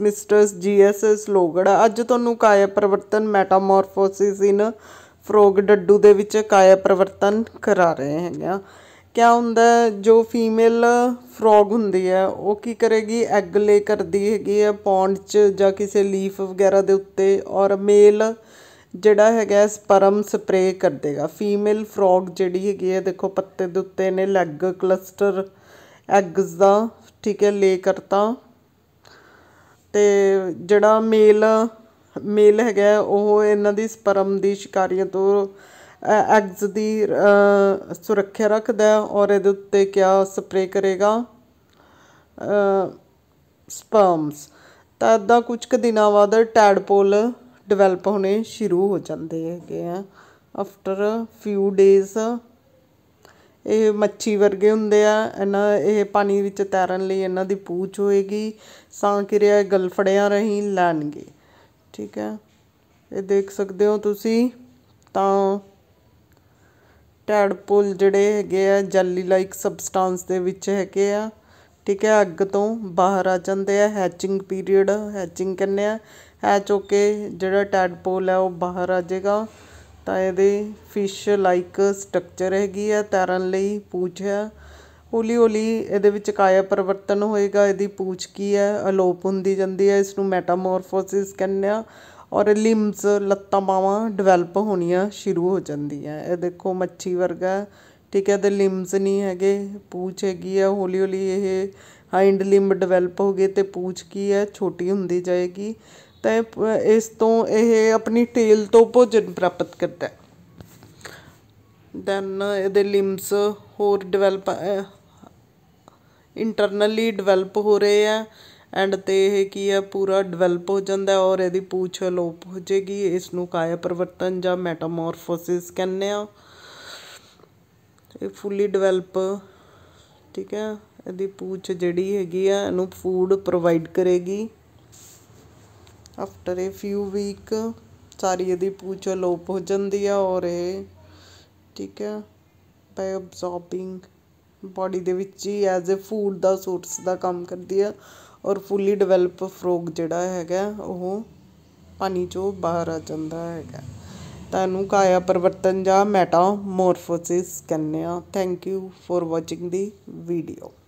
mistress ਜੀਐਸਐਸ ਲੋਗੜਾ ਅੱਜ ਤੁਹਾਨੂੰ ਕਾਇਆ ਪਰਵਰਤਨ ਮੈਟਾਮੋਰਫੋਸਿਸ ਇਨ ਫਰੋਗ ਡੱਡੂ ਦੇ ਵਿੱਚ ਕਾਇਆ ਪਰਵਰਤਨ ਕਰਾ ਰਹੇ ਹੈਗੇ ਆ ਕਿਆ ਹੁੰਦਾ ਜੋ ਫੀਮੇਲ ਫਰੋਗ ਹੁੰਦੀ ਹੈ ਉਹ ਕੀ ਕਰੇਗੀ ਐਗ ਲੇ ਕਰਦੀ ਹੈਗੀ ਹੈ ਪੌਂਡ 'ਚ ਜਾਂ ਕਿਸੇ ਲੀਫ ਵਗੈਰਾ ਦੇ ਉੱਤੇ ਔਰ ਮੇਲ ਜਿਹੜਾ ਹੈਗਾ ਸਪਰਮ ਸਪਰੇ ਕਰ ਦੇਗਾ ਫੀਮੇਲ ਫਰੋਗ ਜਿਹੜੀ ਹੈਗੀ ਹੈ ਦੇਖੋ ਪੱਤੇ ਦੇ ਉੱਤੇ ਨੇ ਲੈਗ ਕਲਸਟਰ ਐਗਸ ਦਾ ਠੀਕ ਹੈ ਲੇ ਕਰਤਾ ਤੇ ਜਿਹੜਾ ਮੇਲ ਮੇਲ ਹੈਗਾ ਉਹ ਇਹਨਾਂ ਦੀ ਸਪਰਮ ਦੀ ਸ਼ਿਕਾਰੀਆਂ ਤੋਂ ਐਗਜ਼ ਦੀ ਸੁਰੱਖਿਆ ਰੱਖਦਾ ਔਰ ਇਹਦੇ ਉੱਤੇ ਕਿਆ ਸਪਰੇ ਕਰੇਗਾ ਸਪਰਮਸ ਤਾਂ ਦਾ ਕੁਝ ਕੁ ਦਿਨਾਂ ਬਾਅਦ ਟੈਡਪੋਲ ਡਿਵੈਲਪ ਹੋਣੇ ਸ਼ੁਰੂ ਹੋ ਜਾਂਦੇ ਹੈਗੇ ਆ ਆਫਟਰ ਫਿਊ ਡੇਜ਼ ਇਹ ਮੱਛੀ ਵਰਗੇ ਹੁੰਦੇ ਆ ਇਹਨਾਂ ਇਹ ਪਾਣੀ ਵਿੱਚ ਤੈਰਨ ਲਈ ਇਹਨਾਂ ਦੀ ਪੂਛ ਹੋਏਗੀ ਸਾਹ ਕਿਰਿਆ ਗਲਫੜਿਆਂ ਰਹੀ ਲੈਣਗੇ ਠੀਕ ਹੈ ਇਹ ਦੇਖ ਸਕਦੇ ਹੋ ਤੁਸੀਂ ਤਾਂ ਟੈਡਪੋਲ ਜਿਹੜੇ ਹੈਗੇ ਆ ਜੈਲੀ ਲਾਈਕ ਸਬਸਟੈਂਸ ਦੇ ਵਿੱਚ ਹੈਗੇ ਆ ਠੀਕ ਹੈ ਅੱਗ ਤੋਂ ਬਾਹਰ ਆ ਜਾਂਦੇ ਆ ਹੈਚਿੰਗ ਪੀਰੀਅਡ ਹੈਚਿੰਗ ਕਹਿੰਦੇ ਆ ਹੈਚ ਹੋ ਕੇ ਜਿਹੜਾ ਟੈਡਪੋਲ ਹੈ ਉਹ ਬਾਹਰ ਆ ਜਾਏਗਾ ਤਾਂ ਇਹਦੇ ਫਿਸ਼ ਲਾਈਕ ਸਟਰਕਚਰ ਹੈਗੀ ਆ ਤੈਰਨ ਲਈ ਪੂਛ ਆ ਹੌਲੀ ਹੌਲੀ ਇਹਦੇ ਵਿੱਚ ਕਾਇਆ ਪਰਿਵਰਤਨ ਹੋਏਗਾ ਇਹਦੀ ਪੂਛ ਕੀ ਹੈ ਅਲੋਪ ਹੁੰਦੀ ਜਾਂਦੀ ਹੈ ਇਸ ਨੂੰ ਮੈਟਾਮੋਰਫੋਸਿਸ ਕਹਿੰਦੇ ਆ ਔਰ ਲਿੰਬਸ ਲੱਤਾਂ ਬਾਹਾਂ ਡਿਵੈਲਪ ਹੋਣੀਆਂ ਸ਼ੁਰੂ ਹੋ ਜਾਂਦੀਆਂ ਇਹ ਦੇਖੋ ਮੱਛੀ ਵਰਗਾ ਠੀਕ ਹੈ ਤੇ ਲਿੰਬਸ ਨਹੀਂ ਹੈਗੇ ਪੂਛ ਹੈਗੀ ਆ ਹੌਲੀ ਹੌਲੀ ਇਹ ਹਾਈਂਡ ਲਿੰਬ ਡਿਵੈਲਪ ਹੋ ਗਏ ਤੇ ਪੂਛ ਕੀ ਹੈ ਛੋਟੀ ਹੁੰਦੀ ਜਾਏਗੀ ਤਾਂ ਇਸ ਤੋਂ ਇਹ ਆਪਣੀ ਟੇਲ ਤੋਂ ਭੋਜਨ ਪ੍ਰਾਪਤ ਕਰਦਾ ਹੈ ਦੈਨ ਇਹਦੇ ਲਿੰਬਸ ਹੋਰ ਡਿਵੈਲਪ ਇੰਟਰਨਲੀ ਡਿਵੈਲਪ ਹੋ ਰਹੇ ਆ ਐਂਡ ਤੇ ਇਹ ਕੀ ਆ ਪੂਰਾ ਡਿਵੈਲਪ ਹੋ ਜਾਂਦਾ ਔਰ ਇਹਦੀ ਪੂਛ ਲੋਪ ਹੋ ਜੇਗੀ ਇਸ ਨੂੰ ਕਾਇਆ ਪਰਵਰਤਨ ਜਾਂ ਮੈਟਾਮੋਰਫੋਸਿਸ ਕਹਿੰਦੇ ਆ ਇਹ ਫੁੱਲੀ ਡਿਵੈਲਪ ਠੀਕ ਹੈ ਇਹਦੀ ਪੂਛ ਜਿਹੜੀ ਹੈਗੀ ਆ ਇਹਨੂੰ ਫੂਡ ਪ੍ਰੋਵਾਈਡ ਕਰੇਗੀ ਆਫਟਰ ਏ ਫਿਊ ਵੀਕ ਸਾਰੀ ਇਹਦੀ ਪੂਛ ਲੋਪ ਹੋ ਜਾਂਦੀ ਆ ਔਰ ਇਹ ਠੀਕ ਹੈ ਬਾਈ ਅਬਜ਼ੋਰਬਿੰਗ ਬਾਡੀ ਦੇ ਵਿੱਚ ਹੀ ਐਜ਼ ਅ ਫੂਡ ਦਾ ਸੋਰਸ ਦਾ ਕੰਮ ਕਰਦੀ ਆ ਔਰ ਫੁੱਲੀ ਡਿਵੈਲਪ ਫਰੋਗ ਜਿਹੜਾ ਹੈਗਾ ਉਹ ਪਾਣੀ ਚੋਂ ਬਾਹਰ ਆ ਜਾਂਦਾ ਹੈਗਾ ਤੁਹਾਨੂੰ ਕਾਇਆ ਪਰਵਰਤਨ ਜਾਂ ਮੈਟਾਮੋਰਫੋਸਿਸ ਕਹਿੰਦੇ ਆ thank you for watching the video